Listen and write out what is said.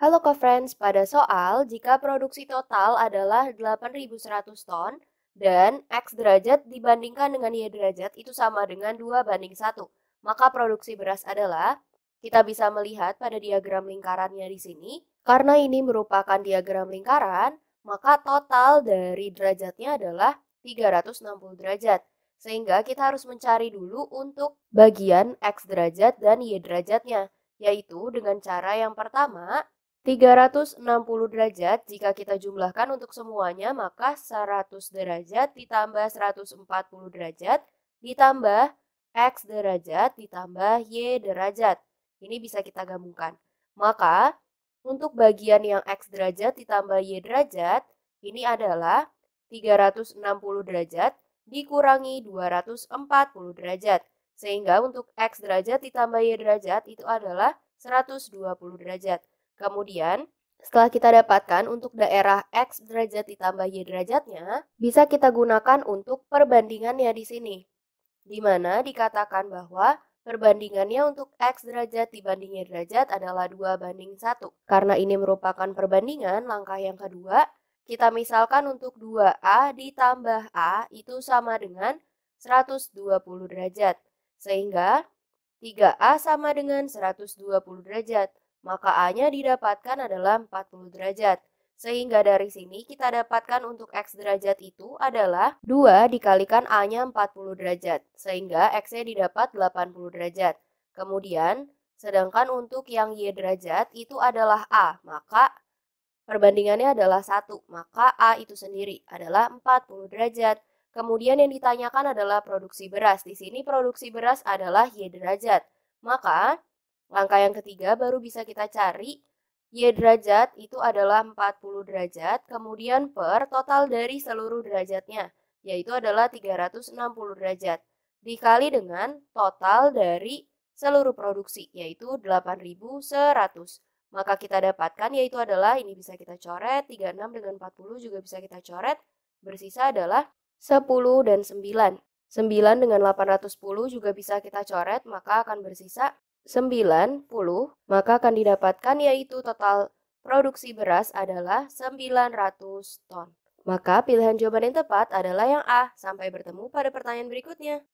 Halo co-friends, pada soal jika produksi total adalah 8.100 ton dan X derajat dibandingkan dengan Y derajat itu sama dengan 2 banding 1, maka produksi beras adalah kita bisa melihat pada diagram lingkarannya di sini, karena ini merupakan diagram lingkaran, maka total dari derajatnya adalah 360 derajat. Sehingga kita harus mencari dulu untuk bagian X derajat dan Y derajatnya, yaitu dengan cara yang pertama, 360 derajat jika kita jumlahkan untuk semuanya maka 100 derajat ditambah 140 derajat ditambah X derajat ditambah Y derajat. Ini bisa kita gabungkan. Maka untuk bagian yang X derajat ditambah Y derajat ini adalah 360 derajat dikurangi 240 derajat. Sehingga untuk X derajat ditambah Y derajat itu adalah 120 derajat. Kemudian, setelah kita dapatkan untuk daerah X derajat ditambah Y derajatnya, bisa kita gunakan untuk perbandingannya di sini. Di mana dikatakan bahwa perbandingannya untuk X derajat dibanding Y derajat adalah 2 banding 1. Karena ini merupakan perbandingan, langkah yang kedua, kita misalkan untuk 2A ditambah A itu sama dengan 120 derajat. Sehingga 3A sama dengan 120 derajat maka A-nya didapatkan adalah 40 derajat. Sehingga dari sini kita dapatkan untuk X derajat itu adalah 2 dikalikan A-nya 40 derajat, sehingga X-nya didapat 80 derajat. Kemudian, sedangkan untuk yang Y derajat itu adalah A, maka perbandingannya adalah 1, maka A itu sendiri adalah 40 derajat. Kemudian yang ditanyakan adalah produksi beras. Di sini produksi beras adalah Y derajat. Maka Langkah yang ketiga baru bisa kita cari Y derajat itu adalah 40 derajat, kemudian per total dari seluruh derajatnya, yaitu adalah 360 derajat, dikali dengan total dari seluruh produksi, yaitu 8100. Maka kita dapatkan yaitu adalah, ini bisa kita coret, 36 dengan 40 juga bisa kita coret, bersisa adalah 10 dan 9. 9 dengan 810 juga bisa kita coret, maka akan bersisa 90, maka akan didapatkan yaitu total produksi beras adalah 900 ton. Maka pilihan jawaban yang tepat adalah yang A. Sampai bertemu pada pertanyaan berikutnya.